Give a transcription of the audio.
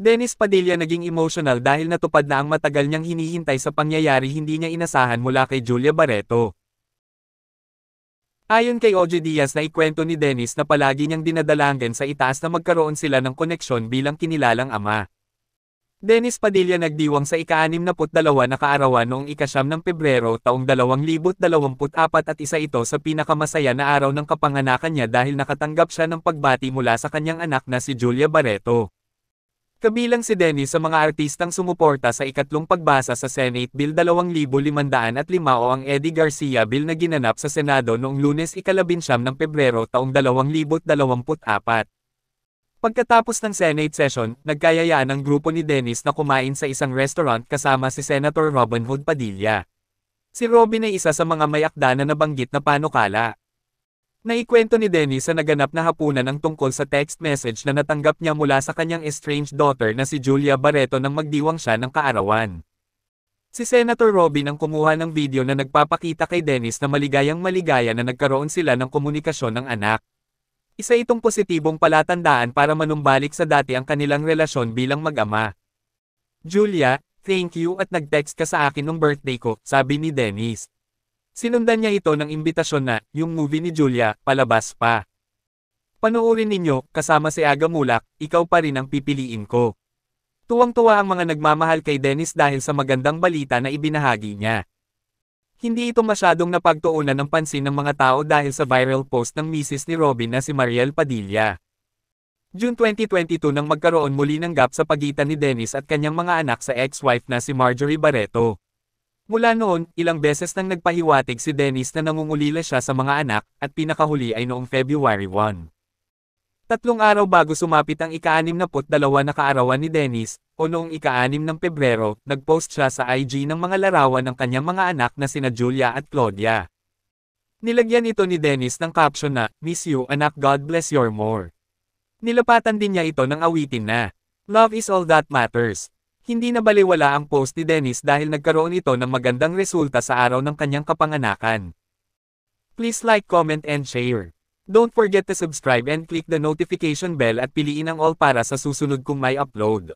Dennis Padilla naging emotional dahil natupad na ang matagal niyang hinihintay sa pangyayari hindi niya inasahan mula kay Julia Barreto. Ayon kay OJ Diaz na ikwento ni Dennis na palagi niyang dinadalangin sa itaas na magkaroon sila ng koneksyon bilang kinilalang ama. Dennis Padilla nagdiwang sa ika-62 na kaarawan noong ikasyam ng Pebrero taong 2024 at isa ito sa pinakamasaya na araw ng kapanganakan niya dahil nakatanggap siya ng pagbati mula sa kanyang anak na si Julia Barreto. Kabilang si Dennis sa mga artistang sumuporta sa ikatlong pagbasa sa Senate Bill 2505 o ang Eddie Garcia Bill na ginanap sa Senado noong lunes ikalabinsyam ng Pebrero taong 2024. Pagkatapos ng Senate session, nagkayayaan ang grupo ni Dennis na kumain sa isang restaurant kasama si Senator Robin Hood Padilla. Si Robin ay isa sa mga may akda na nabanggit na panukala. Naikwento ni Dennis sa naganap na hapunan ang tungkol sa text message na natanggap niya mula sa kanyang estranged daughter na si Julia Barreto nang magdiwang siya ng kaarawan. Si Senator Robin ang kumuha ng video na nagpapakita kay Dennis na maligayang maligaya na nagkaroon sila ng komunikasyon ng anak. Isa itong positibong palatandaan para manumbalik sa dati ang kanilang relasyon bilang mag-ama. Julia, thank you at nag-text ka sa akin ng birthday ko, sabi ni Dennis. Sinundan niya ito ng imbitasyon na, yung movie ni Julia, palabas pa. Panoorin ninyo, kasama si Aga Mulak, ikaw pa rin ang pipiliin ko. Tuwang-tuwa ang mga nagmamahal kay Dennis dahil sa magandang balita na ibinahagi niya. Hindi ito masyadong napagtuunan ng pansin ng mga tao dahil sa viral post ng misis ni Robin na si Mariel Padilla. June 2022 nang magkaroon muli ng gap sa pagitan ni Dennis at kanyang mga anak sa ex-wife na si Marjorie Barreto. Mula noon, ilang beses nang nagpahiwatig si Dennis na nangungulila siya sa mga anak, at pinakahuli ay noong February 1. Tatlong araw bago sumapit ang ika-anim na put dalawa na kaarawan ni Dennis, o noong ika-anim ng Pebrero, nagpost siya sa IG ng mga larawan ng kanyang mga anak na sina Julia at Claudia. Nilagyan ito ni Dennis ng caption na, Miss you anak God bless your more. Nilapatan din niya ito ng awitin na, Love is all that matters. Hindi na nabaliwala ang post ni Dennis dahil nagkaroon ito ng magandang resulta sa araw ng kanyang kapanganakan. Please like, comment and share. Don't forget to subscribe and click the notification bell at piliin ang all para sa susunod kong may upload.